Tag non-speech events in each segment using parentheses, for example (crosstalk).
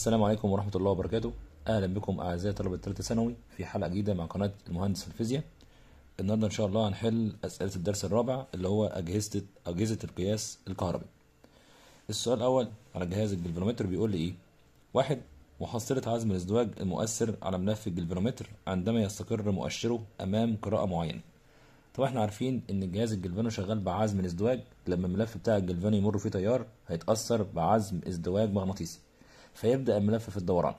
السلام عليكم ورحمة الله وبركاته أهلا بكم أعزائي طلبة الثالثة ثانوي في حلقة جديدة مع قناة المهندس الفيزياء النهاردة إن شاء الله هنحل أسئلة الدرس الرابع اللي هو أجهزة أجهزة القياس الكهربي السؤال الأول على جهاز الجلفرومتر بيقول لي إيه واحد محصلة عزم الازدواج المؤثر على ملف الجلفرومتر عندما يستقر مؤشره أمام قراءة معينة طب احنا عارفين ان الجهاز الجلفانو شغال بعزم الازدواج لما الملف بتاع الجلفانو يمر فيه تيار هيتاثر بعزم ازدواج مغناطيسي فيبدأ الملف في الدوران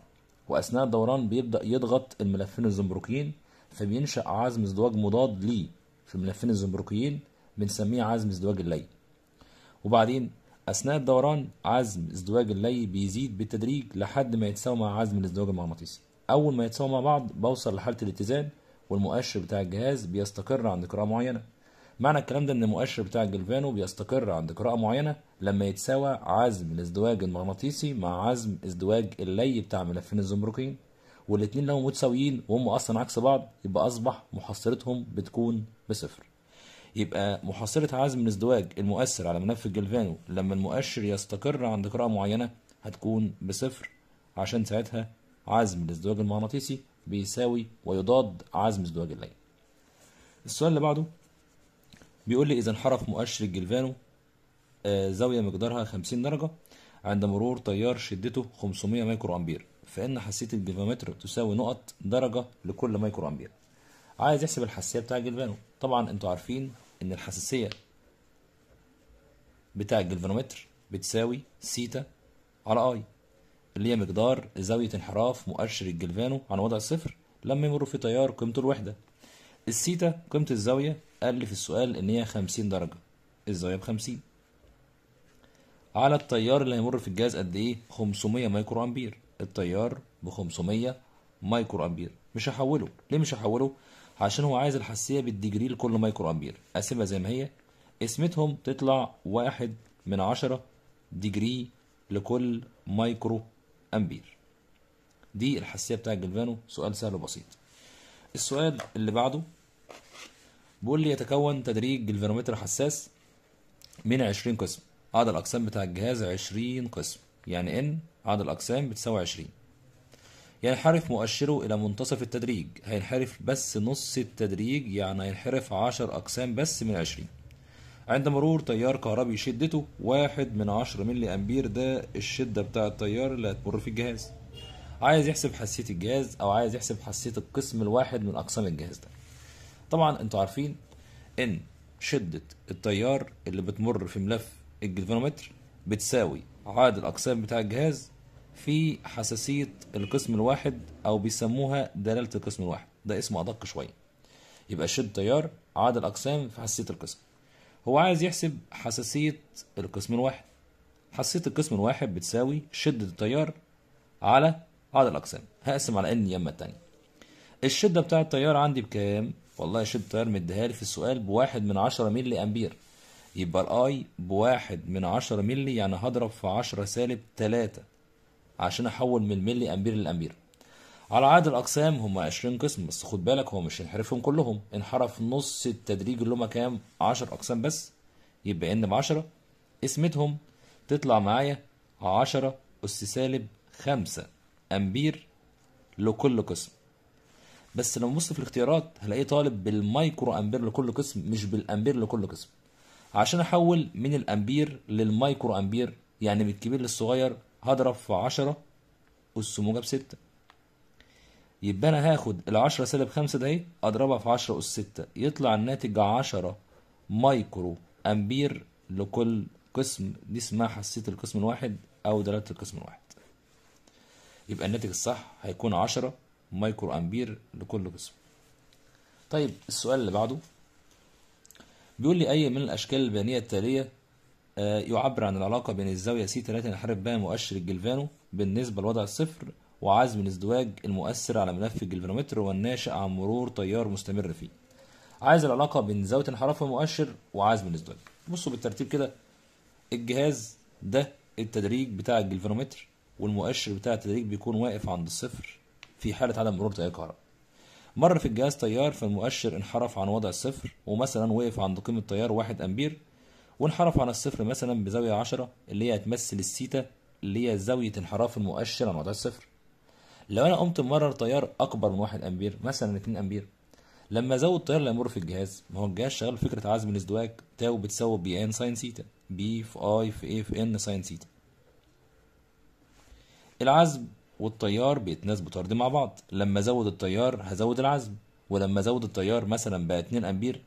وأثناء الدوران بيبدأ يضغط الملفين الزمركيين فبينشأ عزم ازدواج مضاد ليه في الملفين الزمركيين بنسميه عزم ازدواج اللي وبعدين أثناء الدوران عزم ازدواج اللي بيزيد بالتدريج لحد ما يتساوي مع عزم الازدواج المغناطيسي أول ما يتساوى مع بعض بوصل لحالة الاتزان والمؤشر بتاع الجهاز بيستقر عند قراءة معينة معنى الكلام ده ان المؤشر بتاع الجلفانو بيستقر عند قراءه معينه لما يتساوى عزم الازدواج المغناطيسي مع عزم ازدواج اللي بتاع ملفين الزمركين والاتنين لو متساويين وهم اصلا عكس بعض يبقى اصبح محصلتهم بتكون بصفر يبقى محصلة عزم الازدواج المؤثر على ملف الجلفانو لما المؤشر يستقر عند قراءة معينة هتكون بصفر عشان ساعتها عزم الازدواج المغناطيسي بيساوي ويضاد عزم ازدواج اللي السؤال اللي بعده بيقول لي إذا انحرف مؤشر الجلفانو آه، زاوية مقدارها 50 درجة عند مرور تيار شدته 500 مايكرو أمبير فإن حساسية الجلفامتر تساوي نقط درجة لكل مايكرو أمبير عايز يحسب الحساسية بتاع الجلفانو طبعا انتوا عارفين إن الحساسية بتاع الجلفانومتر بتساوي سيتا على اي اللي هي مقدار زاوية انحراف مؤشر الجلفانو عن وضع الصفر لما يمر في تيار قيمته الوحدة السيتا قيمة الزاوية قال لي في السؤال إن هي خمسين درجة الزاوية بخمسين على التيار اللي هيمر في الجهاز قد إيه؟ 500 مايكرو أمبير التيار ب 500 مايكرو أمبير مش هحوله ليه مش هحوله؟ عشان هو عايز الحساسية بالديجري لكل مايكرو أمبير أسيبها زي ما هي قسمتهم تطلع واحد من عشرة ديجري لكل مايكرو أمبير دي الحساسية بتاع الجلفانو سؤال سهل وبسيط السؤال اللي بعده بيقول لي يتكون تدريج الفيرومتر الحساس من 20 قسم عدد الاقسام بتاع الجهاز 20 قسم يعني ان عدد الاقسام بتساوي 20 ينحرف مؤشره إلى منتصف التدريج هينحرف بس نص التدريج يعني هينحرف عشر أقسام بس من عشرين عند مرور تيار كهربي شدته واحد من عشرة ملي أمبير ده الشدة بتاع التيار اللي هتمر في الجهاز عايز يحسب حساسية الجهاز أو عايز يحسب حساسية القسم الواحد من أقسام الجهاز ده طبعا انتوا عارفين ان شدة التيار اللي بتمر في ملف الجلفانومتر بتساوي عدد الأقسام بتاع الجهاز في حساسية القسم الواحد أو بيسموها دلالة القسم الواحد ده اسمه أدق شوية يبقى شده التيار عدد الأقسام في حساسية القسم هو عايز يحسب حساسية القسم الواحد حساسية القسم الواحد بتساوي شدة التيار على عدد الأقسام هقسم على ان يما التانية الشدة بتاع التيار عندي بكام؟ والله يا شيب تاير مديها لي في السؤال بواحد من عشرة ملي أمبير يبقى الأي بواحد من عشرة ملي يعني هضرب في عشرة سالب تلاتة عشان أحول من الملي أمبير للأمبير على عدد الأقسام هما عشرين قسم بس خد بالك هو مش انحرفهم كلهم انحرف نص التدريج اللي هما كام عشر أقسام بس يبقى إن بعشرة قسمتهم تطلع معايا عشرة أس سالب خمسة أمبير لكل قسم بس لو بص في الاختيارات هلاقيه طالب بالمايكرو امبير لكل قسم مش بالامبير لكل قسم عشان احول من الامبير للمايكرو امبير يعني من الكبير للصغير هضرب في 10 اس موجب 6 يبقى انا هاخد ال 10 سالب 5 ده إيه؟ اضربها في 10 اس 6 يطلع الناتج 10 مايكرو امبير لكل قسم دي اسمها حسيت القسم الواحد او دلاله القسم الواحد يبقى الناتج الصح هيكون 10 مايكرو أمبير لكل قسم طيب السؤال اللي بعده بيقول لي أي من الأشكال البيانية التالية آه، يعبر عن العلاقة بين الزاوية سي 3 انحراف بها مؤشر الجلفانو بالنسبة لوضع الصفر وعزم الازدواج المؤثر على ملف الجلفانومتر والناشئ عن مرور تيار مستمر فيه. عايز العلاقة بين زاوية انحراف المؤشر وعزم الازدواج. بصوا بالترتيب كده الجهاز ده التدريج بتاع الجلفانومتر والمؤشر بتاع التدريج بيكون واقف عند الصفر في حالة عدم مرور تيار كهرباء مر في الجهاز تيار فالمؤشر انحرف عن وضع الصفر ومثلا وقف عند قيمة تيار واحد أمبير وانحرف عن الصفر مثلا بزاوية عشرة اللي هي هتمثل السيتا اللي هي زاوية انحراف المؤشر عن وضع الصفر لو أنا قمت مرر تيار أكبر من واحد أمبير مثلا اتنين أمبير لما ازود التيار اللي في الجهاز ما هو الجهاز شغال فكره عزم الازدواج تاو بتساوي بي ان ساين سيتا بي في اي في اي في ان ساين سيتا العزم والتيار بيتناسبوا طرد مع بعض لما ازود التيار هزود العزم ولما ازود التيار مثلا بقى 2 امبير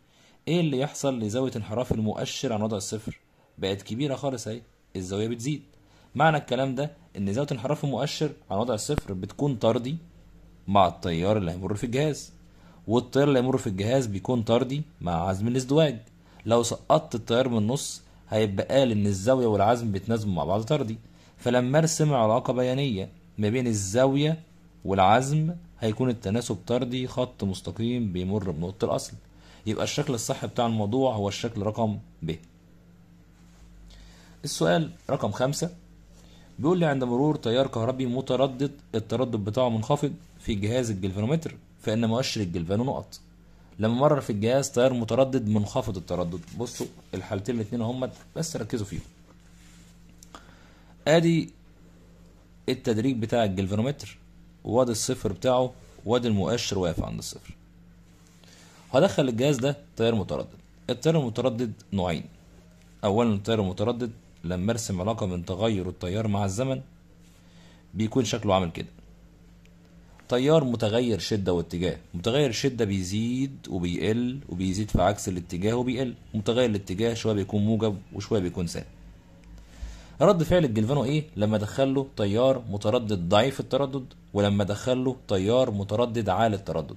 ايه اللي يحصل لزاويه انحراف المؤشر عن وضع الصفر بقت كبيره خالص اهي الزاويه بتزيد معنى الكلام ده ان زاويه انحراف المؤشر عن وضع الصفر بتكون طردي مع التيار اللي هيمر في الجهاز والتيار اللي هيمر في الجهاز بيكون طردي مع عزم الازدواج لو سقطت التيار من النص هيبقى قال ان الزاويه والعزم بيتناسبوا مع بعض طردي فلما ارسم علاقه بيانيه ما بين الزاوية والعزم هيكون التناسب طردي خط مستقيم بيمر بنقطة الأصل يبقى الشكل الصح بتاع الموضوع هو الشكل رقم ب السؤال رقم خمسة بيقول لي عند مرور تيار كهربي متردد التردد بتاعه منخفض في جهاز الجلفانومتر فإن مؤشر الجلفانو نقط لما مر في الجهاز تيار متردد منخفض التردد بصوا الحالتين الاثنين هما بس ركزوا فيهم ادي التدريج بتاع الجلفانومتر وادي الصفر بتاعه وادي المؤشر واقف عند الصفر هدخل الجهاز ده تيار متردد التيار المتردد نوعين اولا التيار المتردد لما ارسم علاقة بين تغير التيار مع الزمن بيكون شكله عامل كده تيار متغير شدة واتجاه متغير الشدة بيزيد وبيقل وبيزيد في عكس الاتجاه وبيقل متغير الاتجاه شوية بيكون موجب وشوية بيكون سالب رد فعل الجلفانو ايه لما دخل له تيار متردد ضعيف التردد ولما دخل له تيار متردد عالي التردد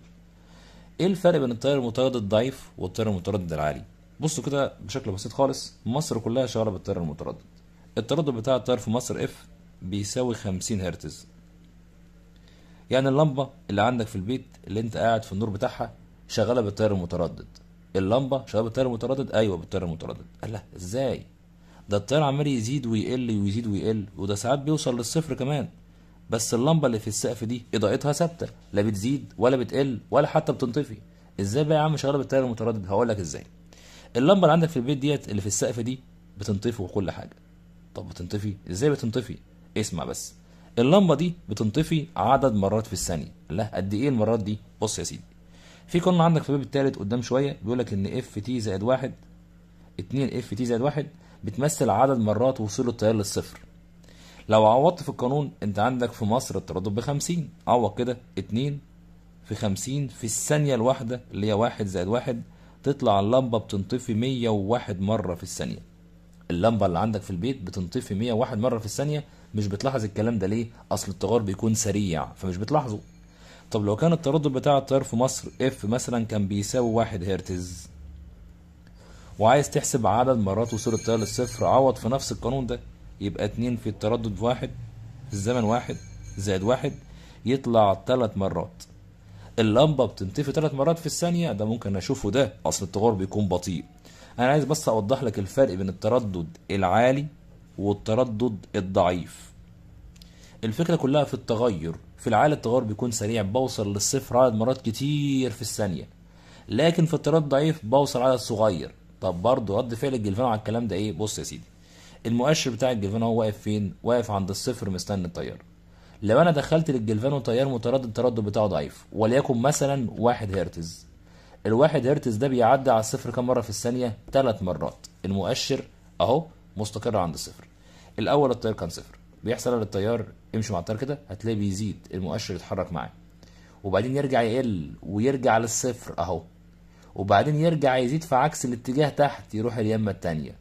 ايه الفرق بين التيار المتردد الضعيف والتيار المتردد العالي بصوا كده بشكل بسيط خالص مصر كلها شغاله بالتيار المتردد التردد بتاع التيار في مصر اف بيساوي 50 هرتز يعني اللمبه اللي عندك في البيت اللي انت قاعد في النور بتاعها شغاله بالتيار المتردد اللمبه شغاله بالتيار المتردد ايوه بالتيار المتردد قال لا ازاي ده التيار عمال يزيد ويقل ويزيد ويقل وده ساعات بيوصل للصفر كمان بس اللمبة اللي في السقف دي إضاءتها ثابتة لا بتزيد ولا بتقل ولا حتى بتنطفي ازاي بقى يا عم شغاله بالتيار المتردد هقول لك ازاي اللمبة اللي عندك في البيت ديت اللي في السقف دي بتنطفي وكل حاجة طب بتنطفي ازاي بتنطفي اسمع بس اللمبة دي بتنطفي عدد مرات في الثانية لا قد ايه المرات دي بص يا سيدي في قانون عندك في الباب الثالث قدام شوية بيقول لك ان اف تي زائد واحد 2 اف تي زائد واحد بتمثل عدد مرات وصول التيار للصفر لو عوضت في القانون انت عندك في مصر التردد ب 50 عوض كده 2 في 50 في الثانيه الواحده اللي هي 1 زائد 1 تطلع اللمبه بتنطفي 101 مره في الثانيه اللمبه اللي عندك في البيت بتنطفي 101 مره في الثانيه مش بتلاحظ الكلام ده ليه اصل التغير بيكون سريع فمش بتلاحظه طب لو كان التردد بتاع التيار في مصر اف مثلا كان بيساوي 1 هرتز وعايز تحسب عدد مرات وصول التيار للصفر عوض في نفس القانون ده يبقى اتنين في التردد واحد في الزمن واحد زائد واحد يطلع تلات مرات اللمبه بتنطفي تلات مرات في الثانيه ده ممكن اشوفه ده اصل التغير بيكون بطيء انا عايز بس اوضح لك الفرق بين التردد العالي والتردد الضعيف الفكره كلها في التغير في العالي التغير بيكون سريع بوصل للصفر عدد مرات كتير في الثانيه لكن في التردد الضعيف بوصل عدد صغير طب برضه رد فعل الجلفانو على الكلام ده ايه بص يا سيدي المؤشر بتاع الجلفانو هو واقف فين واقف عند الصفر مستني التيار لو انا دخلت للجلفانو تيار متردد التردد بتاعه ضعيف وليكن مثلا واحد هرتز الواحد هرتز ده بيعدي على الصفر كام مره في الثانيه ثلاث مرات المؤشر اهو مستقر عند الصفر الاول التيار كان صفر بيحصل التيار امشي مع التيار كده هتلاقيه بيزيد المؤشر يتحرك معاه وبعدين يرجع يقل ويرجع للصفر اهو وبعدين يرجع يزيد في عكس الاتجاه تحت يروح اليمة التانية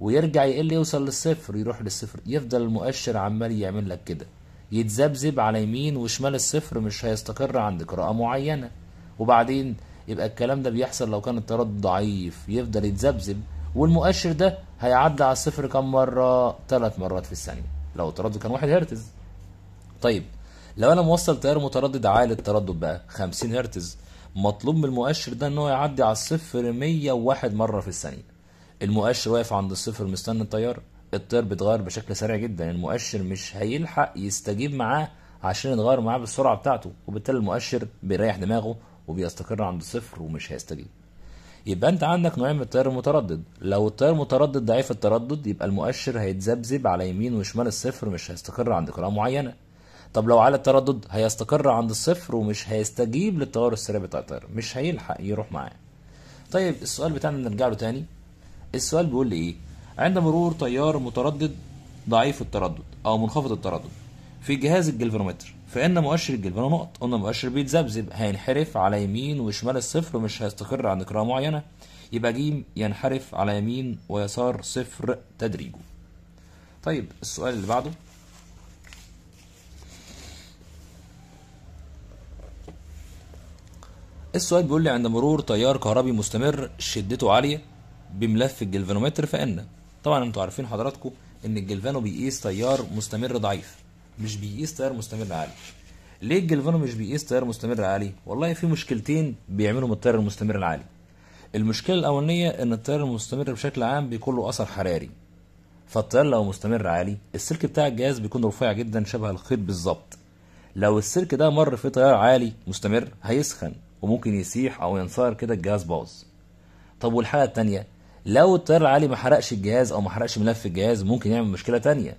ويرجع يقل يوصل للصفر يروح للصفر يفضل المؤشر عمال يعمل لك كده يتذبذب على يمين وشمال الصفر مش هيستقر عند قراءة معينة وبعدين يبقى الكلام ده بيحصل لو كان التردد ضعيف يفضل يتذبذب والمؤشر ده هيعدي على الصفر كم مرة؟ ثلاث مرات في الثانية لو التردد كان 1 هرتز طيب لو انا موصل تيار متردد عالي التردد بقى 50 هرتز مطلوب من المؤشر ده ان هو يعدي على الصفر 101 مره في الثانيه المؤشر واقف عند الصفر مستني الطياره الطيار بيتغير بشكل سريع جدا المؤشر مش هيلحق يستجيب معاه عشان يتغير معاه بالسرعه بتاعته وبالتالي المؤشر بيريح دماغه وبيستقر عند الصفر ومش هيستجيب يبقى انت عندك نوعين من التيار المتردد لو التيار متردد ضعيف التردد يبقى المؤشر هيتذبذب على يمين وشمال الصفر مش هيستقر عند قراءه معينه طب لو على التردد هيستقر عند الصفر ومش هيستجيب للتيار السريع بتاع الطيار مش هيلحق يروح معاه طيب السؤال بتاعنا نرجع له تاني السؤال بيقول لي ايه عند مرور تيار متردد ضعيف التردد او منخفض التردد في جهاز الجلفرومتر فان مؤشر الجلفانو نقط قلنا مؤشر بيتذبذب هينحرف على يمين وشمال الصفر ومش هيستقر عند قراءه معينه يبقى جيم ينحرف على يمين ويسار صفر تدريجه طيب السؤال اللي بعده السؤال بيقول لي عند مرور تيار كهربي مستمر شدته عالية بملف الجلفانومتر فإن طبعا انتوا عارفين حضراتكم ان الجلفانو بيقيس تيار مستمر ضعيف مش بيقيس تيار مستمر عالي ليه الجلفانو مش بيقيس تيار مستمر عالي والله في مشكلتين من التيار المستمر العالي المشكلة الأولانية إن التيار المستمر بشكل عام بيكون له أثر حراري فالتيار لو مستمر عالي السلك بتاع الجهاز بيكون رفيع جدا شبه الخيط بالظبط لو السلك ده مر في تيار عالي مستمر هيسخن وممكن يسيح او ينصهر كده الجهاز باظ طب والحاله الثانيه لو الطيار العالي ما حرقش الجهاز او ما حرقش ملف الجهاز ممكن يعمل مشكله تانية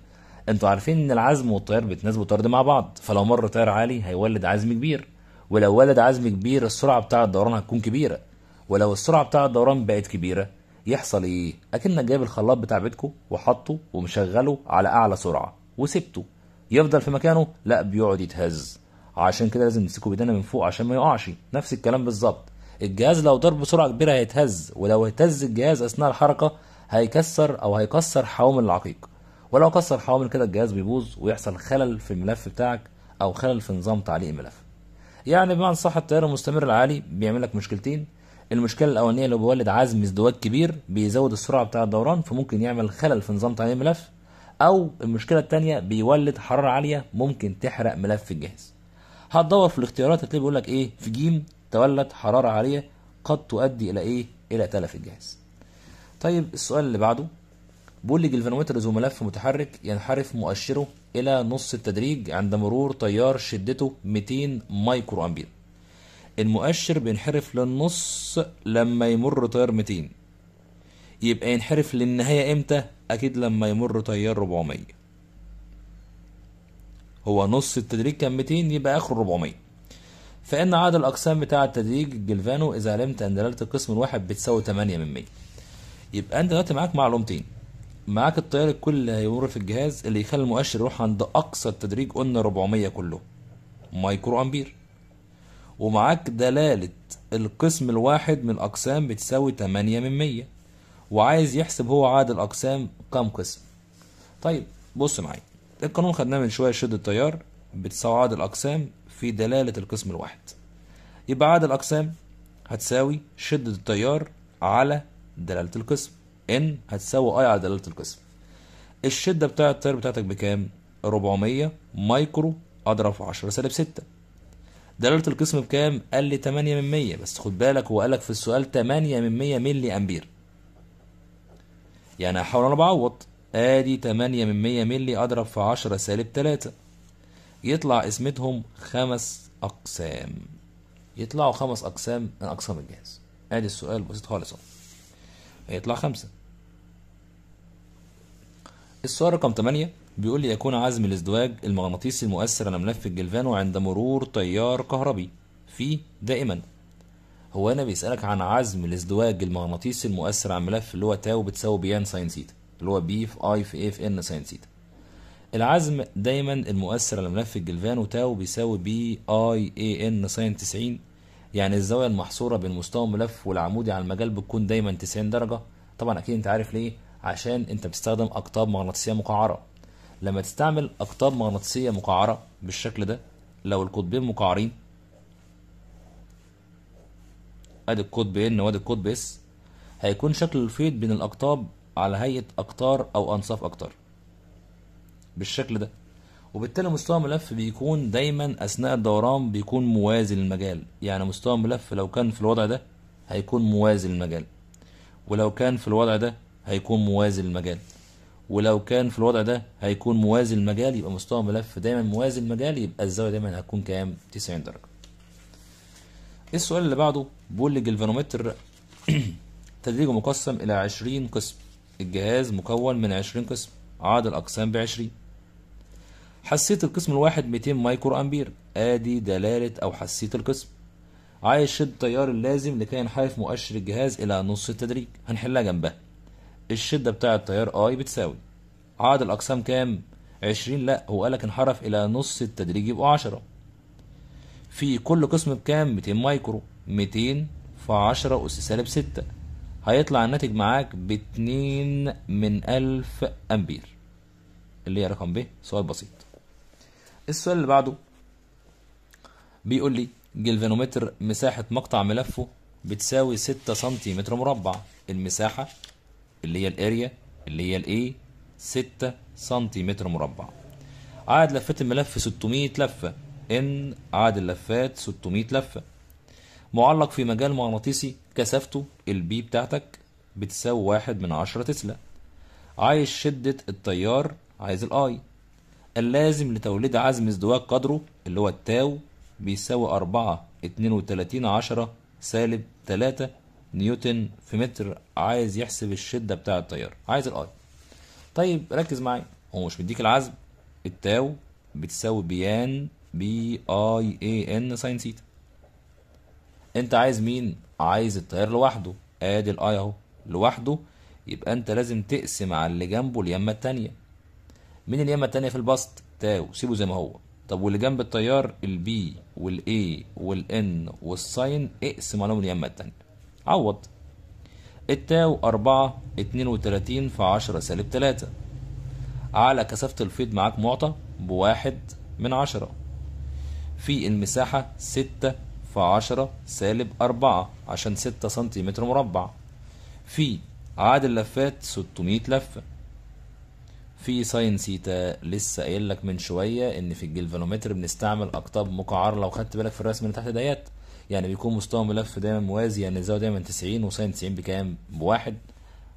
انتوا عارفين ان العزم والطيار بيتناسبوا طرد مع بعض فلو مر طيار عالي هيولد عزم كبير ولو ولد عزم كبير السرعه بتاع الدوران هتكون كبيره ولو السرعه بتاع الدوران بقت كبيره يحصل ايه اكنك جايب الخلاط بتاع بيتكم وحطه ومشغله على اعلى سرعه وسبته يفضل في مكانه لا بيقعد يتهز عشان كده لازم نمسكه بايدينا من فوق عشان ما يقعش نفس الكلام بالظبط الجهاز لو ضرب بسرعه كبيره هيتهز ولو اهتز الجهاز اثناء الحركه هيكسر او هيكسر حوامل العقيق ولو كسر حوامل كده الجهاز بيبوظ ويحصل خلل في الملف بتاعك او خلل في نظام تعليق الملف يعني بمعنى صح التيار المستمر العالي بيعمل لك مشكلتين المشكله الاولانيه اللي بيولد عزم ازدواج كبير بيزود السرعه بتاع الدوران فممكن يعمل خلل في نظام تعليق الملف او المشكله الثانيه بيولد حراره عاليه ممكن تحرق ملف الجهاز هتدور في الاختيارات هتلاقي بيقول لك ايه في جيم تولد حراره عاليه قد تؤدي الى ايه الى تلف الجهاز طيب السؤال اللي بعده بيقول لي جلفانومتر ذو ملف متحرك ينحرف مؤشره الى نص التدريج عند مرور تيار شدته 200 مايكرو امبير المؤشر بينحرف للنص لما يمر تيار 200 يبقى ينحرف للنهايه امتى اكيد لما يمر تيار 400 هو نص التدريج كان 200 يبقى اخره 400 فإن عدد الأقسام بتاع التدريج الجلفانو إذا علمت أن دلالة القسم الواحد بتساوي 8 من 100 يبقى أنت دلوقتي معاك معلومتين معاك التيار الكلي اللي هيمر في الجهاز اللي يخلي المؤشر يروح عند أقصى التدريج قلنا 400 كله مايكرو أمبير ومعاك دلالة القسم الواحد من الأقسام بتساوي 8 من 100 وعايز يحسب هو عدد الأقسام كم قسم طيب بص معايا القانون خدناه من شويه شد التيار بتساعد الاقسام في دلاله القسم الواحد يبقى عدد الاقسام هتساوي شده التيار على دلاله القسم ان هتساوي اي على دلاله القسم الشده بتاعه التيار بتاعتك بكام 400 مايكرو اضرب في 10 سالب 6 دلاله القسم بكام قال لي 8 من 100 بس خد بالك هو قال لك في السؤال 8 من 100 ملي امبير يعني هحاول انا بعوض ادي 8 من 100 ملي اضرب في 10 سالب 3 يطلع قسمتهم خمس اقسام يطلعوا خمس اقسام من اقسام الجهاز ادي السؤال بسيط خالص اهو هيطلع خمسة السؤال رقم 8 بيقول لي يكون عزم الازدواج المغناطيسي المؤثر على ملف الجلفانو عند مرور تيار كهربي في دائما هو هنا بيسألك عن عزم الازدواج المغناطيسي المؤثر على ملف اللي هو تاو بتساوي بيان ساين سيتا اللي هو بي في اي في اي في ان ساين ثيتا العزم دايما المؤثر على ملف الجلفان وتاو بيساوي بي اي اي ان ساين 90 يعني الزاوية المحصورة بين مستوى الملف والعمودي على المجال بتكون دايما 90 درجة طبعا اكيد انت عارف ليه عشان انت بتستخدم اقطاب مغناطيسية مقعرة لما تستعمل اقطاب مغناطيسية مقعرة بالشكل ده لو القطبين مقعرين ادي القطب ان وادي القطب اس هيكون شكل الفيض بين الاقطاب على هيئة أقطار أو أنصاف أقطار بالشكل ده وبالتالي مستوى الملف بيكون دايما أثناء الدوران بيكون موازي للمجال يعني مستوى الملف لو كان في الوضع ده هيكون موازي للمجال ولو كان في الوضع ده هيكون موازي للمجال ولو كان في الوضع ده هيكون موازي للمجال يبقى مستوى الملف دايما موازي للمجال يبقى الزاويه دايما هتكون كام 90 درجه السؤال اللي بعده بيقول لي الجلفانومتر (clears throat) تدريجه مقسم الى 20 قسم الجهاز مكون من عشرين قسم عاد الأقسام بعشرين حسية القسم الواحد ميتين مايكرو أمبير آدي دلالة أو حسية القسم عايز شد التيار اللازم لكي ينحرف مؤشر الجهاز إلى نص التدريج هنحلها جنبها الشدة بتاع التيار اي بتساوي عدد الأقسام كام؟ عشرين لا هو قالك انحرف إلى نص التدريج يبقوا عشرة في كل قسم بكام؟ ميتين مايكرو ميتين في عشرة أس سالب ستة هيطلع الناتج معاك باتنين من ألف أمبير اللي هي رقم ب سؤال بسيط السؤال اللي بعده بيقول لي جلفانومتر مساحة مقطع ملفه بتساوي 6 سنتيمتر مربع المساحة اللي هي الاريا اللي هي الاي 6 سنتيمتر مربع عدد لفات الملف 600 لفة ان عدد اللفات 600 لفة معلق في مجال مغناطيسي كثافته البي بتاعتك بتساوي واحد من عشرة تسلا عايز شدة التيار عايز الاي اللازم لتوليد عزم ازدواج قدره اللي هو التاو بيساوي أربعة اتنين وتلاتين عشرة سالب تلاتة نيوتن في متر عايز يحسب الشدة بتاع التيار عايز الاي طيب ركز معايا هو مش مديك العزم التاو بتساوي بيان بي اي اي ان ساين ثيتا انت عايز مين عايز التيار لوحده ادي الاي اهو لوحده يبقى انت لازم تقسم على اللي جنبه اليمه التانية مين اليمه التانية في البسط تاو سيبه زي ما هو طب واللي جنب التيار البي والاي والان والساين اقسم عليهم اليمه التانية عوض التاو 4 32 في 10 سالب 3 على كثافة الفيض معاك معطى بواحد من عشرة في المساحة ستة 10 سالب أربعة عشان ستة سنتيمتر مربع في عدد اللفات 600 لفة في ساين سيتا لسه قايل لك من شوية إن في الجلفانومتر بنستعمل أقطاب مقعرة لو خدت بالك في الرسم اللي تحت ديت يعني بيكون مستوى ملف دايما موازي يعني الزاوية دايما 90 وساين 90 بكام؟ بواحد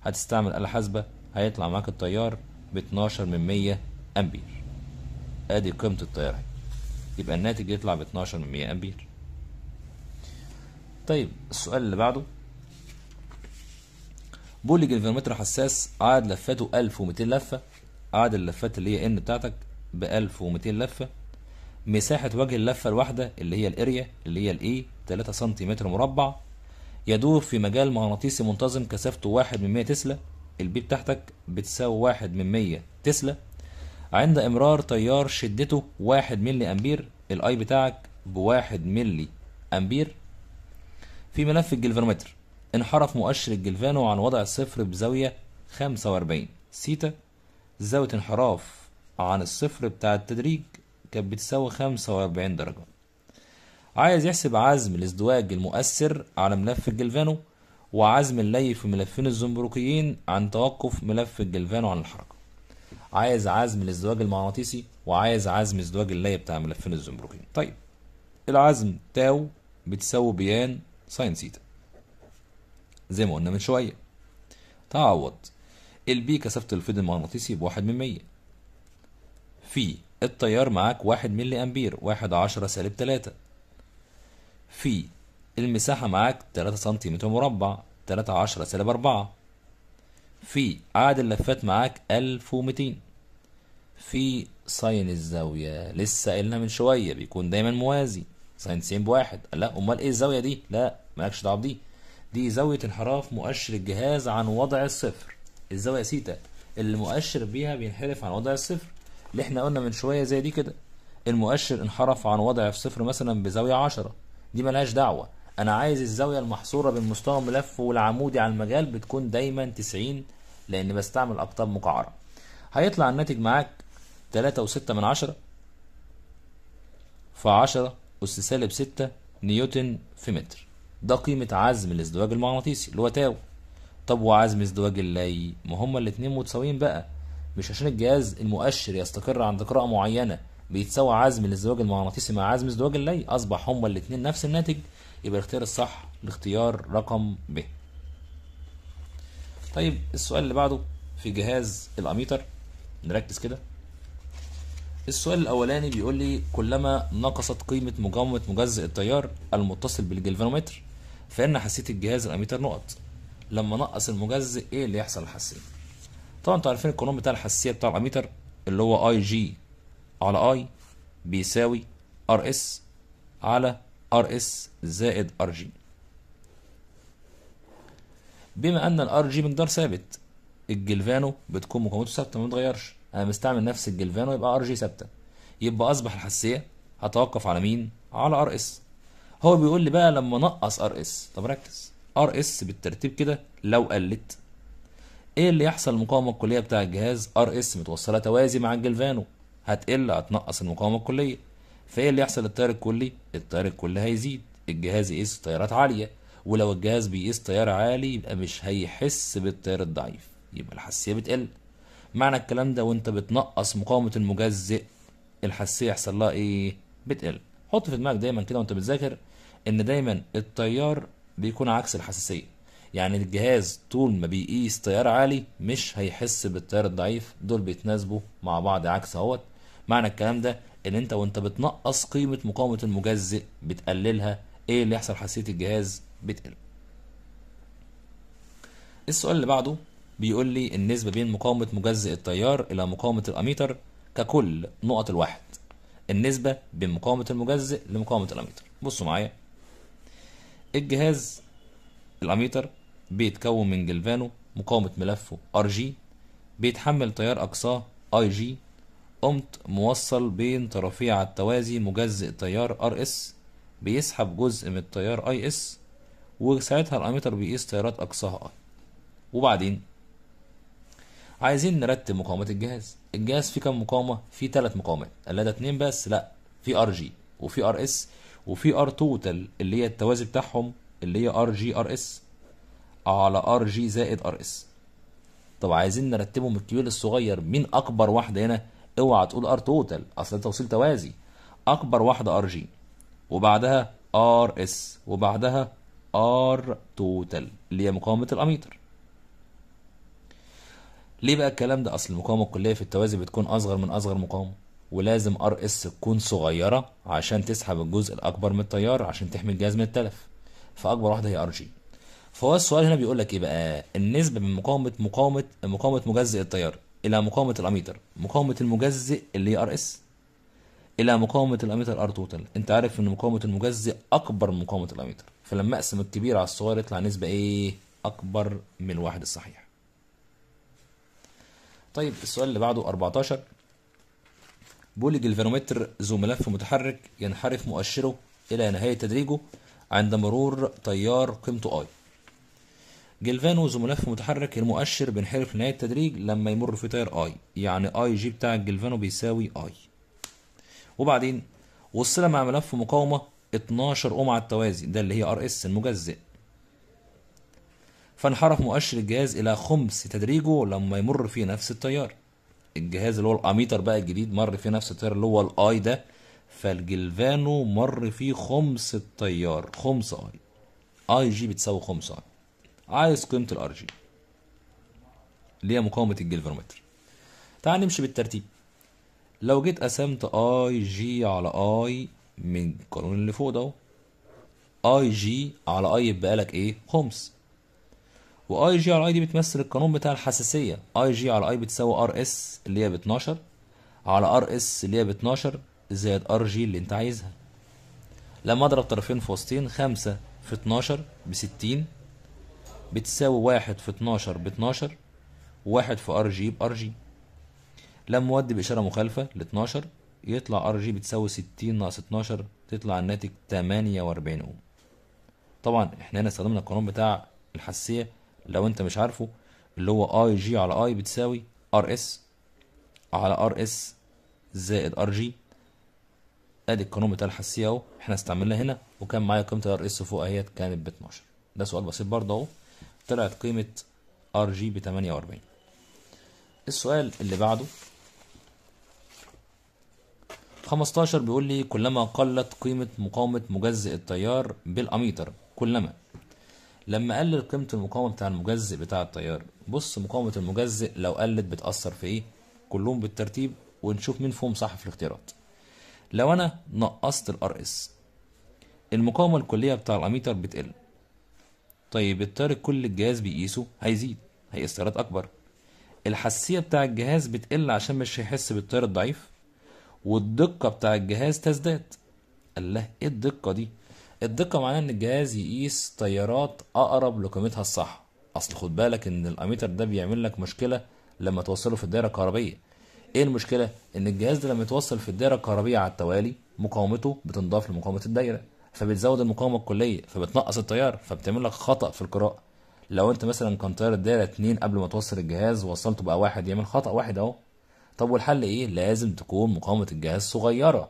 هتستعمل آلة حاسبة هيطلع معاك التيار ب 12 من 100 أمبير أدي قيمة التيار يبقى الناتج يطلع ب 12 من 100 أمبير طيب السؤال اللي بعده بيقول لي الفيرمتر حساس عدد لفاته 1200 لفة عدد اللفات اللي هي ان بتاعتك ب 1200 لفة مساحة وجه اللفة الواحدة اللي هي الاريا اللي هي الاي e، 3 سنتيمتر مربع يدور في مجال مغناطيسي منتظم كثافته 1 من 100 تسلا البي بتاعتك بتساوي 1 من 100 تسلا عند امرار تيار شدته 1 ملي امبير الاي بتاعك ب 1 ملي امبير في ملف الجلفانومتر انحرف مؤشر الجلفانو عن وضع الصفر بزاوية 45 سيتا زاوية انحراف عن الصفر بتاع التدريج كانت بتساوي 45 درجة عايز يحسب عزم الازدواج المؤثر على ملف الجلفانو وعزم اللي في ملفين الزنبروكيين عن توقف ملف الجلفانو عن الحركة عايز عزم الازدواج المغناطيسي وعايز عزم ازدواج اللي بتاع ملفين الزنبروكيين طيب العزم تاو بتساوي بيان ساين ثيتا زي ما قلنا من شوية تعوض البي كثافة الفيض المغناطيسي بواحد من مية في التيار معاك واحد ملي أمبير واحد عشرة سالب تلاتة في المساحة معاك تلاتة سنتيمتر مربع تلاتة عشرة سالب أربعة في عدد اللفات معاك ألف ومتين في ساين الزاوية لسه قلنا من شوية بيكون دايما موازي ساين سين بواحد لا أمال إيه الزاوية دي؟ لا مالكش دعوه بدي دي زاويه انحراف مؤشر الجهاز عن وضع الصفر الزاويه سيتا اللي المؤشر بيها بينحرف عن وضع الصفر اللي احنا قلنا من شويه زي دي كده المؤشر انحرف عن وضع الصفر مثلا بزاويه 10 دي مالهاش دعوه انا عايز الزاويه المحصوره بين مستوى الملف والعمودي على المجال بتكون دايما 90 لان بستعمل اقطاب مقعره هيطلع الناتج معاك 3.6 من 10 في 10 أس سالب 6 نيوتن في متر ده قيمة عزم الازدواج المغناطيسي اللي هو تاو طب وعزم ازدواج اللي ما هما الاتنين متساويين بقى مش عشان الجهاز المؤشر يستقر عند قراءة معينة بيتساوى عزم الازدواج المغناطيسي مع عزم ازدواج اللي أصبح هما الاتنين نفس الناتج يبقى الاختيار الصح الاختيار رقم ب طيب السؤال اللي بعده في جهاز الأميتر نركز كده السؤال الأولاني بيقول لي كلما نقصت قيمة مجمد مجزئ التيار المتصل بالجلفانومتر فإن حساسية الجهاز الأميتر نقط لما نقص المجزئ إيه اللي يحصل للحساسية طبعا انتوا عارفين القانون بتاع الحساسية بتاع الأميتر اللي هو أي جي على أي بيساوي ار اس على ار اس زائد ار جي بما ان الار جي مقدار ثابت الجلفانو بتكون مقاومته ثابته ما بتتغيرش انا مستعمل نفس الجلفانو يبقى ار جي ثابته يبقى اصبح الحساسيه هتوقف على مين على ار اس هو بيقول لي بقى لما نقص ار اس طب ركز ار اس بالترتيب كده لو قلت ايه اللي يحصل المقاومه الكليه بتاع الجهاز ار اس متوصله توازي مع الجلفانو هتقل هتنقص المقاومه الكليه فايه اللي يحصل للتيار الكلي التيار الكلي هيزيد الجهاز يقيس تيارات عاليه ولو الجهاز بيقيس تيار عالي يبقى مش هيحس بالتيار الضعيف يبقى الحساسيه بتقل معنى الكلام ده وانت بتنقص مقاومه المجزئ الحساسيه يحصل لها ايه بتقل حط في دماغك دايما كده وانت بتذاكر ان دايما التيار بيكون عكس الحساسيه يعني الجهاز طول ما بيقيس تيار عالي مش هيحس بالتيار الضعيف دول بيتناسبوا مع بعض عكس اهوت معنى الكلام ده ان انت وانت بتنقص قيمه مقاومه المجزئ بتقللها ايه اللي يحصل حساسيه الجهاز بتقل السؤال اللي بعده بيقول لي النسبه بين مقاومه مجزئ التيار الى مقاومه الاميتر ككل نقط الواحد النسبه بين مقاومه المجزئ لمقاومه الاميتر بصوا معايا الجهاز الاميتر بيتكون من جلفانه مقاومة ملفه ار جي بيتحمل تيار اقصاه اي جي قمت موصل بين طرفيه على التوازي مجزء تيار ار اس بيسحب جزء من التيار اي اس وساعتها الاميتر بيقيس تيارات اقصاها اي وبعدين عايزين نرتب مقاومات الجهاز الجهاز فيه كام مقاومه فيه ثلاث مقاومات لا ده اتنين بس لا في ار جي وفي ار اس وفي ار توتال اللي هي التوازي بتاعهم اللي هي ار جي ار اس على ار جي زائد ار اس طب عايزين نرتبهم الكيول الصغير مين اكبر واحده هنا اوعى تقول ار توتال اصل ده توصيل توازي اكبر واحده ار جي وبعدها ار اس وبعدها ار توتال اللي هي مقاومه الاميتر ليه بقى الكلام ده اصل المقاومه الكليه في التوازي بتكون اصغر من اصغر مقاومه ولازم ار اس تكون صغيره عشان تسحب الجزء الاكبر من التيار عشان تحمي الجهاز من التلف فاكبر واحده هي ار جي فهو السؤال هنا بيقول لك ايه بقى النسبه من مقاومه مقاومه مقاومه مجزئ التيار الى مقاومه الاميتر مقاومه المجزئ اللي هي ار اس الى مقاومه الاميتر ار توتال انت عارف ان مقاومه المجزئ اكبر من مقاومه الاميتر فلما اقسم الكبير على الصغير يطلع نسبه ايه اكبر من الواحد الصحيح طيب السؤال اللي بعده 14 بيقول الجلفانومتر ذو ملف متحرك ينحرف مؤشره إلى نهاية تدريجه عند مرور تيار قيمته I جلفانو ذو ملف متحرك المؤشر بينحرف نهايه التدريج لما يمر في تيار I يعني اي جي بتاع الجلفانو بيساوي I وبعدين وصلنا مع ملف مقاومة 12 أوم على التوازي ده اللي هي ار اس المجزئ فانحرف مؤشر الجهاز إلى خمس تدريجه لما يمر في نفس التيار الجهاز اللي هو الاميتر بقى الجديد مر فيه نفس التيار اللي هو الاي ده فالجلفانو مر فيه خمس التيار خمس اي اي جي بتساوي خمس اي عايز قيمه الار جي اللي هي مقاومه الجلفانومتر تعال نمشي بالترتيب لو جيت قسمت اي جي على اي من القانون اللي فوق ده اي جي على اي يبقى لك ايه خمس واي جي ار اي دي بتمثل القانون بتاع الحساسيه اي جي على اي بتساوي ار اس اللي هي ب 12 على ار اس اللي هي ب 12 زائد ار جي اللي انت عايزها لما اضرب طرفين في وسطين 5 في 12 ب 60 بتساوي 1 في 12 ب 12 1 في ار جي بار جي لما اودي باشاره مخالفه ل 12 يطلع ار جي بتساوي 60 ناقص 12 تطلع الناتج 48 اوم طبعا احنا هنا استخدمنا القانون بتاع الحساسيه لو انت مش عارفه اللي هو اي جي على اي بتساوي ار اس على ار اس زائد ار جي ادي القانون بتاع الحساسيه اهو احنا استعملناه هنا وكان معايا قيمه ار اس فوق اهيت كانت ب 12 ده سؤال بسيط برضه اهو طلعت قيمه ار جي ب 48 السؤال اللي بعده 15 بيقول لي كلما قلت قيمة مقاومة مجزئ التيار بالأميتر كلما لما قلل قيمة المقاومة بتاع المجزئ بتاع التيار بص مقاومة المجزئ لو قلت بتأثر في ايه كلهم بالترتيب ونشوف مين فيهم صح في الاختيارات لو انا نقصت الار اس المقاومة الكلية بتاع الاميتر بتقل طيب التيار الكلي الجهاز بيقيسه هيزيد هيقيس تيارات اكبر الحساسية بتاع الجهاز بتقل عشان مش هيحس بالتيار الضعيف والدقة بتاع الجهاز تزداد الله ايه الدقة دي الدقة معناها إن الجهاز يقيس تيارات أقرب لقيمتها الصح أصل خد بالك إن الأميتر ده بيعمل لك مشكلة لما توصله في الدائرة الكهربية إيه المشكلة؟ إن الجهاز ده لما يتوصل في الدائرة الكهربية على التوالي مقاومته بتنضاف لمقاومة الدايرة فبتزود المقاومة الكلية فبتنقص التيار فبتعمل لك خطأ في القراءة لو أنت مثلا كان تيار الدائرة اتنين قبل ما توصل الجهاز ووصلته بقى واحد يعمل خطأ واحد أهو طب والحل إيه؟ لازم تكون مقاومة الجهاز صغيرة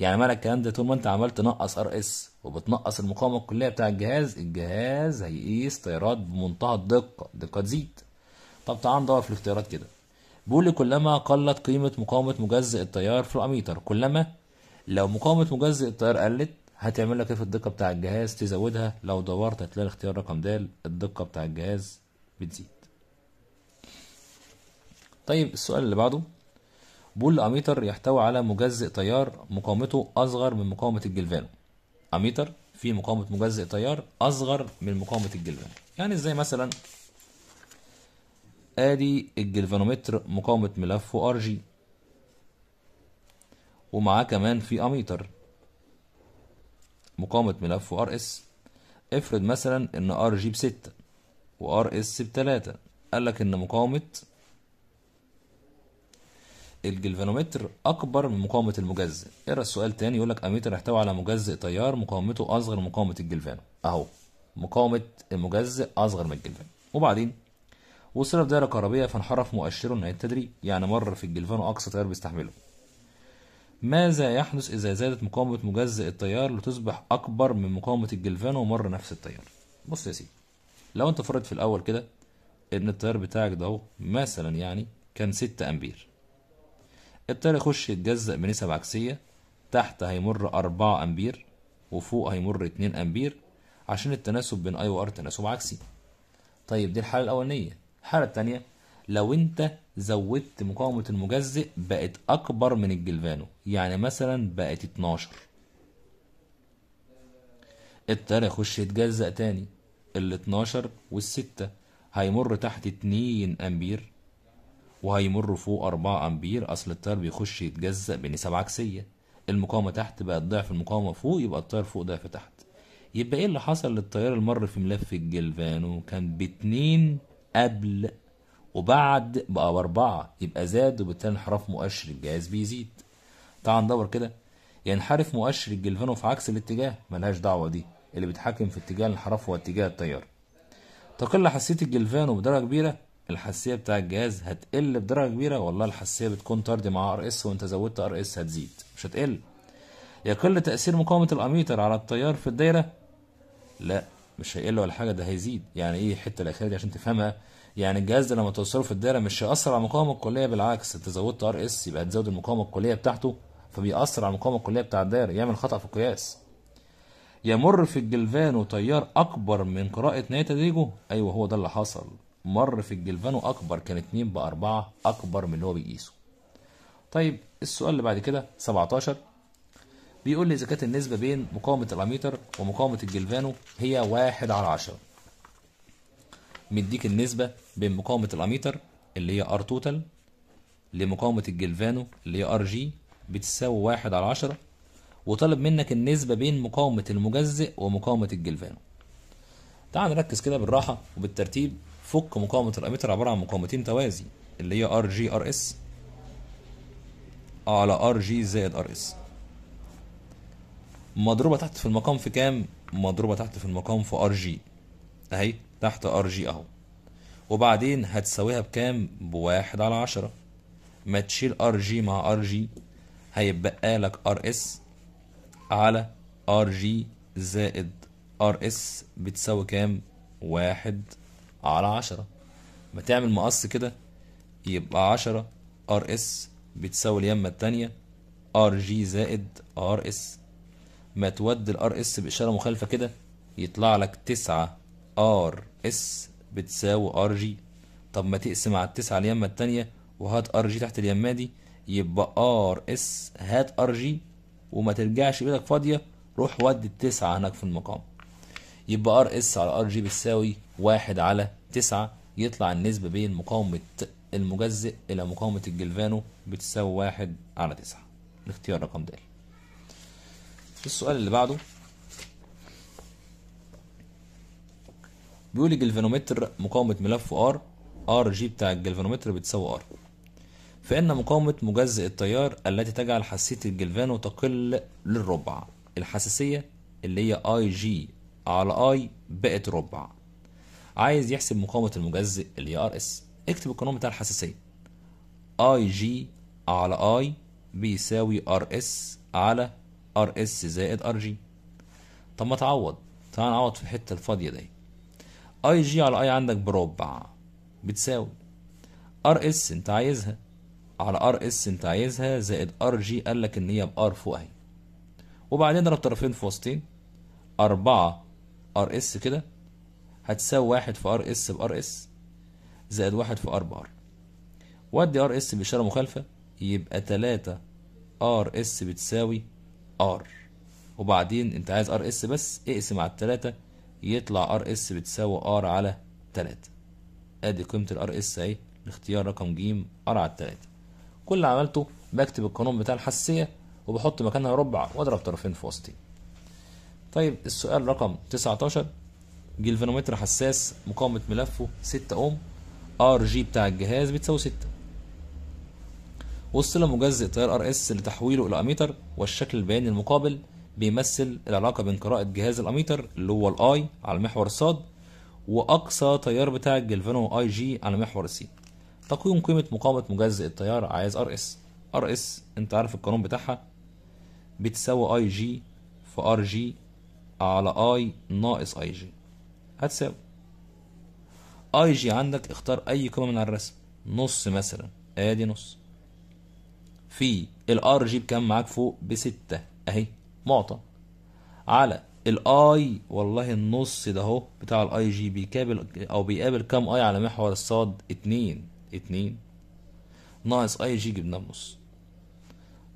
يعني مالك الكلام ده طول ما أنت عملت تنقص ار اس وبتنقص المقاومة الكلية بتاع الجهاز الجهاز هيقيس تيارات بمنتهى الدقة الدقة تزيد طب تعال ندور في الاختيارات كده بيقول لي كلما قلت قيمة مقاومة مجزئ التيار في الأميتر كلما لو مقاومة مجزئ التيار قلت هتعمل لك ايه في الدقة بتاع الجهاز تزودها لو دورت هتلاقي الاختيار رقم د الدقة بتاع الجهاز بتزيد طيب السؤال اللي بعده بول الأميتر يحتوي على مجزئ تيار مقاومته أصغر من مقاومة الجلفانو اميتر فيه مقاومه مجزئ تيار اصغر من مقاومه الجلفان يعني ازاي مثلا ادي الجلفانومتر مقاومه ملفه ار جي ومعاه كمان في اميتر مقاومه ملفه ار اس افرض مثلا ان ار جي بستة وار اس بتلاتة قال لك ان مقاومه الجلفانومتر اكبر من مقاومه المجزئ اقرا السؤال تاني يقول لك اميتر يحتوي على مجزئ تيار مقاومته اصغر من مقاومه الجلفانو اهو مقاومه المجزئ اصغر من الجلفانو وبعدين وصل في دائره كهربيه فانحرف مؤشره نهايه التدريب يعني مر في الجلفانو اقصى تيار بيستحمله ماذا يحدث اذا زادت مقاومه مجزئ التيار لتصبح اكبر من مقاومه الجلفانو ومر نفس التيار بص يا سيدي لو انت فرضت في الاول كده ان التيار بتاعك ده مثلا يعني كان 6 امبير ابتدى يخش يتجزأ بنسب عكسية تحت هيمر أربعة أمبير وفوق هيمر اتنين أمبير عشان التناسب بين اي وار تناسب عكسي طيب دي الحالة الأولانية الحالة التانية لو انت زودت مقاومة المجزئ بقت أكبر من الجلفانو يعني مثلا بقت 12 ابتدى يخش يتجزأ تاني ال 12 وال 6 هيمر تحت 2 أمبير وهيمر فوق أربعة امبير اصل التيار بيخش يتجزأ بنسب عكسيه المقاومه تحت بقت ضعف المقاومه فوق يبقى التيار فوق ضعف تحت يبقى ايه اللي حصل للتيار اللي مر في ملف الجلفانو كان باتنين قبل وبعد بقى باربعه يبقى زاد وبالتالي انحراف مؤشر الجهاز بيزيد تعال ندور كده ينحرف مؤشر الجلفانو في عكس الاتجاه ملهاش دعوه دي اللي بيتحكم في اتجاه الانحراف هو اتجاه التيار تقل حساسيه الجلفانو بدرجه كبيره الحساسيه بتاع الجهاز هتقل بدرجه كبيره والله الحساسيه بتكون طرد مع ار اس وانت زودت ار اس هتزيد مش هتقل يقل تاثير مقاومه الاميتر على التيار في الدايره لا مش هيقل ولا حاجه ده هيزيد يعني ايه الحته الاخيره دي عشان تفهمها يعني الجهاز ده لما توصله في الدايره مش هيأثر على المقاومه الكليه بالعكس انت زودت ار اس يبقى هتزود المقاومه الكليه بتاعته فبيأثر على المقاومه الكليه بتاع الدايره يعمل خطأ في القياس يمر في الجلفان وتيار اكبر من قراءه تدريجه ايوه هو ده اللي حصل مر في الجلفانو اكبر كان 2 ب 4 اكبر من اللي هو بيقيسه طيب السؤال اللي بعد كده 17 بيقول لي اذا كانت النسبه بين مقاومه الاميتر ومقاومه الجلفانو هي 1 على 10 مديك النسبه بين مقاومه الاميتر اللي هي ار توتال لمقاومه الجلفانو اللي هي ار جي بتساوي 1 على 10 وطالب منك النسبه بين مقاومه المجزئ ومقاومه الجلفانو تعال نركز كده بالراحه وبالترتيب فك مقاومة الاميتر عبارة عن مقاومتين توازي اللي هي ار جي ار اس على ار جي زائد ار اس مضروبة تحت في المقام في كام؟ مضروبة تحت في المقام في ار جي اهي تحت ار جي اهو وبعدين هتساويها بكام؟ بواحد على عشرة ما تشيل ار جي مع ار جي هيبقى لك ار اس على ار جي زائد ار اس بتساوي كام؟ واحد على عشرة تعمل مقص كده يبقى عشرة ار اس بتساوي اليمة التانية ار جي زائد ار اس ما تودي الار اس بإشارة مخالفة كده يطلع لك تسعة ار اس بتساوي ار جي طب ما تقسم على التسعة اليمة التانية وهات ار جي تحت اليمة دي يبقى ار اس هات ار جي وما ترجعش بيدك فاضية روح ودي التسعة هناك في المقام يبقى ار اس على ار جي بتساوي واحد على تسعة يطلع النسبة بين مقاومة المجزئ إلى مقاومة الجلفانو بتساوي واحد على تسعة الاختيار رقم دال السؤال اللي بعده بيقول الجلفانومتر مقاومة ملفه R ار جي بتاع الجلفانومتر بتساوي ار فإن مقاومة مجزئ التيار التي تجعل حساسية الجلفانو تقل للربع الحساسية اللي هي اي جي على اي بقت ربع عايز يحسب مقاومة المجزئ اللي ار e اس اكتب القانون بتاع الحساسية اي جي على اي بيساوي ار اس على ار اس زائد ار جي طب ما تعوض تعال نعوض في الحتة الفاضية دي اي جي على اي عندك بربع بتساوي ار اس انت عايزها على ار اس انت عايزها زائد ار جي قال لك ان هي بار فوق اهي وبعدين اضرب طرفين في وسطين 4 ار اس كده هتساوي واحد في ار اس بار اس زائد واحد في ار بار وادي ار اس بإشارة مخالفة يبقى تلاتة ار اس بتساوي ار وبعدين انت عايز ار اس بس اقسم على التلاتة يطلع ار اس بتساوي ار على تلاتة ادي قيمة الار اس اهي لاختيار رقم ج ار على التلاتة كل اللي عملته بكتب القانون بتاع الحساسية وبحط مكانها ربع واضرب طرفين في وسطين طيب السؤال رقم 19 جلفانومتر حساس مقاومة ملفه 6 اوم ار جي بتاع الجهاز بتساوي 6 وصل مجزء تيار ار اس لتحويله الى اميتر والشكل البياني المقابل بيمثل العلاقة بين قراءة جهاز الاميتر اللي هو الاي على محور الصاد واقصى تيار بتاع الجلفانو اي جي على محور السي تقييم قيمة مقاومة مجزء التيار عايز ار اس ار اس انت عارف القانون بتاعها بتساوي اي جي في ار جي على اي ناقص اي جي هتساوي اي جي عندك اختار اي قيمه من على الرسم نص مثلا ادي آية نص في الار جي بكام معاك فوق بستة اهي معطى على الاي والله النص ده اهو بتاع الاي جي بيقابل او بيقابل كام اي على محور الصاد اتنين اتنين ناقص اي جي جبناه بنص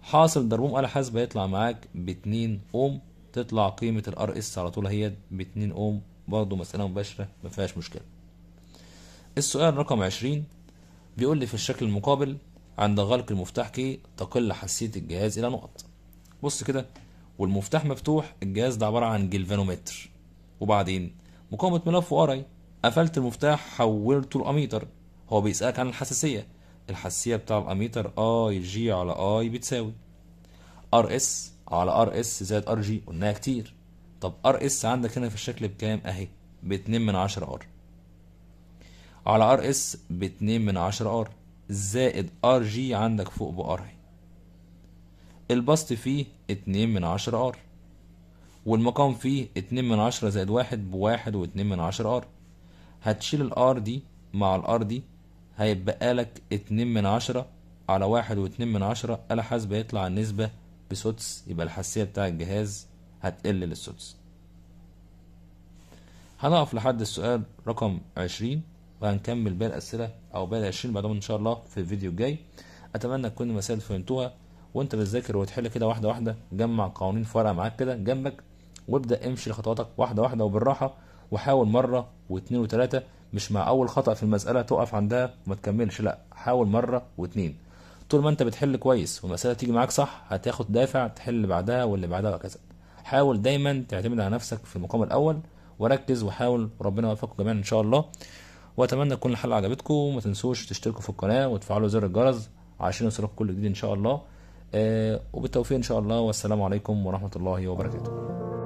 حاصل ضربهم آلة حاسبة يطلع معاك باتنين اوم تطلع قيمة الار اس على طول هي باتنين اوم برضه مسألة مباشرة ما فيهاش مشكلة السؤال رقم 20 بيقول لي في الشكل المقابل عند غلق المفتاح كي تقل حساسية الجهاز إلى نقط بص كده والمفتاح مفتوح الجهاز ده عبارة عن جلفانومتر وبعدين مقاومة ملف وقراي قفلت المفتاح حولته لأميتر هو بيسألك عن الحساسية الحساسية بتاع الأميتر أي جي على أي بتساوي ار اس على ار اس زائد ار جي قلناها كتير طب ار اس عندك هنا في الشكل بكام اهي باتنين من عشرة ار على ار اس باتنين من عشرة ار زائد ار جي عندك فوق بار اهي البسط فيه اتنين من عشرة ار والمقام فيه اتنين من عشرة زائد واحد بواحد واتنين من عشرة ار هتشيل الار دي مع الار دي هيبقى لك اتنين من عشرة على واحد واتنين من عشرة على حسب هيطلع النسبة بسدس يبقى الحساسية بتاع الجهاز هتقل للسدس هنقف لحد السؤال رقم 20 وهنكمل باقي الأسئلة أو باقي 20 بعدهم إن شاء الله في الفيديو الجاي أتمنى تكون المسائل فهمتوها وأنت بتذاكر وتحل كده واحدة واحدة جمع قوانين في ورقة معاك كده جنبك وابدأ امشي لخطواتك واحدة واحدة وبالراحة وحاول مرة واتنين وتلاتة مش مع أول خطأ في المسألة تقف عندها وما تكملش لأ حاول مرة واتنين طول ما أنت بتحل كويس والمسألة تيجي معاك صح هتاخد دافع تحل اللي بعدها واللي بعدها وهكذا حاول دايما تعتمد على نفسك في المقام الاول وركز وحاول ربنا يوفقكم جميعا ان شاء الله واتمنى تكون الحلقه عجبتكم وما تنسوش تشتركوا في القناه وتفعلوا زر الجرس عشان يوصلكم كل جديد ان شاء الله آه، وبالتوفيق ان شاء الله والسلام عليكم ورحمه الله وبركاته